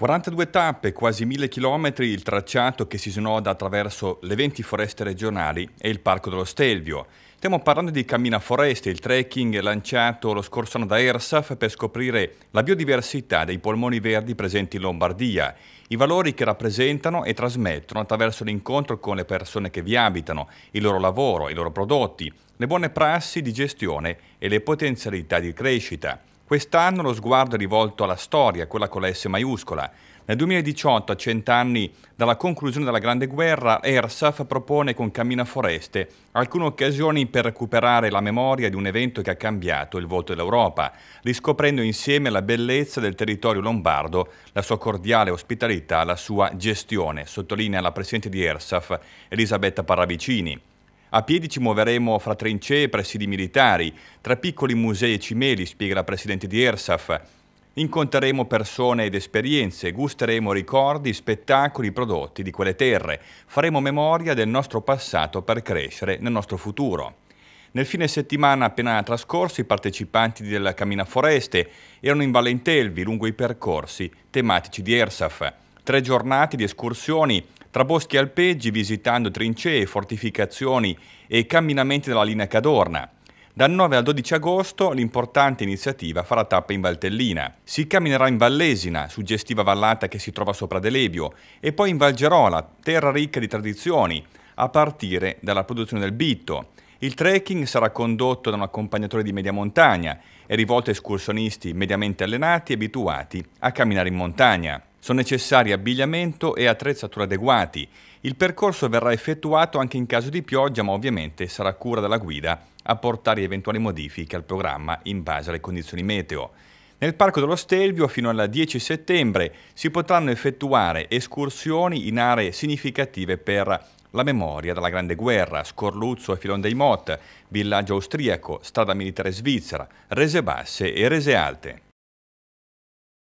42 tappe, quasi 1000 km il tracciato che si snoda attraverso le 20 foreste regionali e il Parco dello Stelvio. Stiamo parlando di Cammina Foreste, il trekking lanciato lo scorso anno da ERSAF per scoprire la biodiversità dei polmoni verdi presenti in Lombardia, i valori che rappresentano e trasmettono attraverso l'incontro con le persone che vi abitano, il loro lavoro, i loro prodotti, le buone prassi di gestione e le potenzialità di crescita. Quest'anno lo sguardo è rivolto alla storia, quella con la S maiuscola. Nel 2018, a cent'anni dalla conclusione della Grande Guerra, ERSAF propone con Cammina Foreste alcune occasioni per recuperare la memoria di un evento che ha cambiato il volto dell'Europa, riscoprendo insieme la bellezza del territorio lombardo, la sua cordiale ospitalità, la sua gestione, sottolinea la presidente di ERSAF, Elisabetta Paravicini. A piedi ci muoveremo fra trincee e presidi militari, tra piccoli musei e cimeli, spiega la presidente di ERSAF. Incontreremo persone ed esperienze, gusteremo ricordi, spettacoli, prodotti di quelle terre, faremo memoria del nostro passato per crescere nel nostro futuro. Nel fine settimana appena trascorso i partecipanti della Cammina Foreste erano in Valentelvi lungo i percorsi tematici di ERSAF. Tre giornate di escursioni tra boschi e alpeggi visitando trincee, fortificazioni e camminamenti della linea Cadorna. Dal 9 al 12 agosto l'importante iniziativa farà tappa in Valtellina. Si camminerà in Vallesina, suggestiva vallata che si trova sopra Delebio, e poi in Valgerola, terra ricca di tradizioni, a partire dalla produzione del bitto. Il trekking sarà condotto da un accompagnatore di media montagna e rivolto a escursionisti mediamente allenati e abituati a camminare in montagna. Sono necessari abbigliamento e attrezzature adeguati. Il percorso verrà effettuato anche in caso di pioggia, ma ovviamente sarà cura della guida a portare eventuali modifiche al programma in base alle condizioni meteo. Nel Parco dello Stelvio fino al 10 settembre si potranno effettuare escursioni in aree significative per la memoria della Grande Guerra, Scorluzzo e Filon dei Mot, villaggio austriaco, strada militare svizzera, rese basse e rese alte.